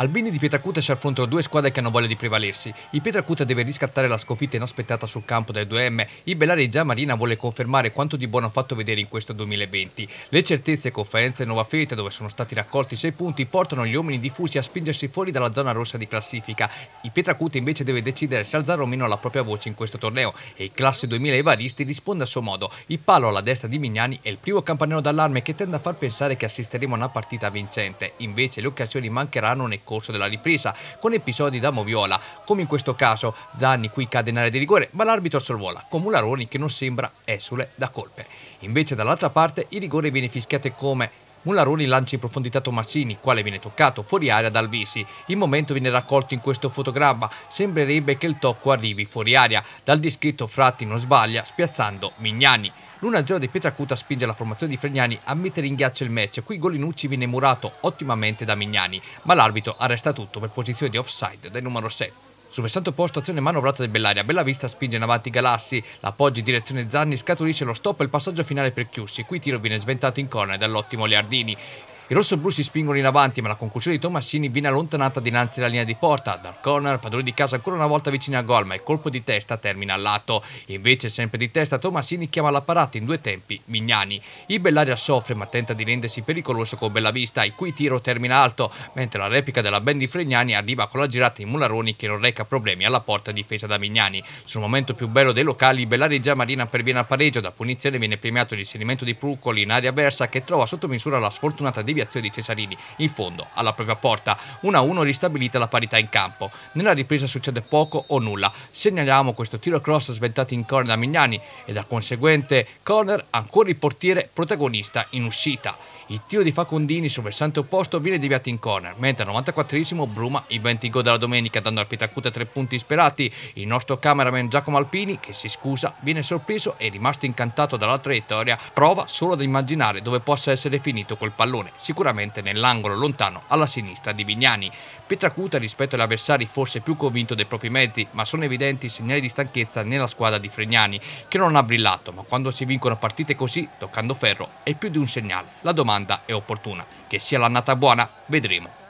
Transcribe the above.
Albini di Pietracuta si affrontano due squadre che hanno voglia di prevalersi. Il Pietracuta deve riscattare la sconfitta inaspettata sul campo del 2M. Il Bellareggia Marina vuole confermare quanto di buono ha fatto vedere in questo 2020. Le certezze, conferenze e Nuova Feta, dove sono stati raccolti 6 punti, portano gli uomini diffusi a spingersi fuori dalla zona rossa di classifica. Il Pietracuta invece deve decidere se alzare o meno la propria voce in questo torneo e il classe 2000 Evaristi risponde a suo modo. Il palo alla destra di Mignani è il primo campanello d'allarme che tende a far pensare che assisteremo a una partita vincente. Invece le occasioni mancheranno nei corso della ripresa, con episodi da moviola, come in questo caso Zanni qui cade in area di rigore, ma l'arbitro sorvola, con Mularoni che non sembra esule da colpe. Invece dall'altra parte il rigore viene fischiato come Mularoni lancia in profondità Tomassini, quale viene toccato fuori aria dal Visi. Il momento viene raccolto in questo fotogramma, sembrerebbe che il tocco arrivi fuori aria. Dal dischetto Fratti non sbaglia, spiazzando Mignani. L'1-0 di Pietracuta spinge la formazione di Fregnani a mettere in ghiaccio il match, qui Golinucci viene murato ottimamente da Mignani, ma l'arbitro arresta tutto per posizione di offside del numero 7. Sul versante opposto azione manovrata del Bellaria, bella vista spinge in avanti Galassi, l'appoggio in direzione Zanni, scaturisce lo stop e il passaggio finale per Chiussi, qui tiro viene sventato in corner dall'ottimo Leardini. I rossoblù si spingono in avanti, ma la conclusione di Tommasini viene allontanata dinanzi alla linea di porta. Dal corner, padrone di casa ancora una volta vicino a gol, ma il colpo di testa termina al lato. Invece, sempre di testa, Tommasini chiama la parata in due tempi Mignani. Il Bellaria soffre, ma tenta di rendersi pericoloso con Bellavista, il cui tiro termina alto, mentre la replica della band di Fregnani arriva con la girata in Mularoni che non reca problemi alla porta difesa da Mignani. Sul momento più bello dei locali, Bellaria già Marina perviene al pareggio. Da punizione viene premiato l'inserimento di Pruccoli in aria versa che trova sotto misura la sfortunata divisione deviazione di Cesarini in fondo alla propria porta. 1-1 ristabilita la parità in campo. Nella ripresa succede poco o nulla. Segnaliamo questo tiro cross sventato in corner da Mignani e dal conseguente corner ancora il portiere protagonista in uscita. Il tiro di Facondini sul versante opposto viene deviato in corner, mentre al 94 Bruma il 20 gol della domenica dando al Pitacuta tre punti sperati. Il nostro cameraman Giacomo Alpini, che si scusa, viene sorpreso e rimasto incantato dalla traiettoria, prova solo ad immaginare dove possa essere finito quel pallone sicuramente nell'angolo lontano alla sinistra di Vignani. Pietracuta rispetto agli avversari forse più convinto dei propri mezzi, ma sono evidenti segnali di stanchezza nella squadra di Fregnani, che non ha brillato, ma quando si vincono partite così, toccando ferro, è più di un segnale. La domanda è opportuna. Che sia l'annata buona, vedremo.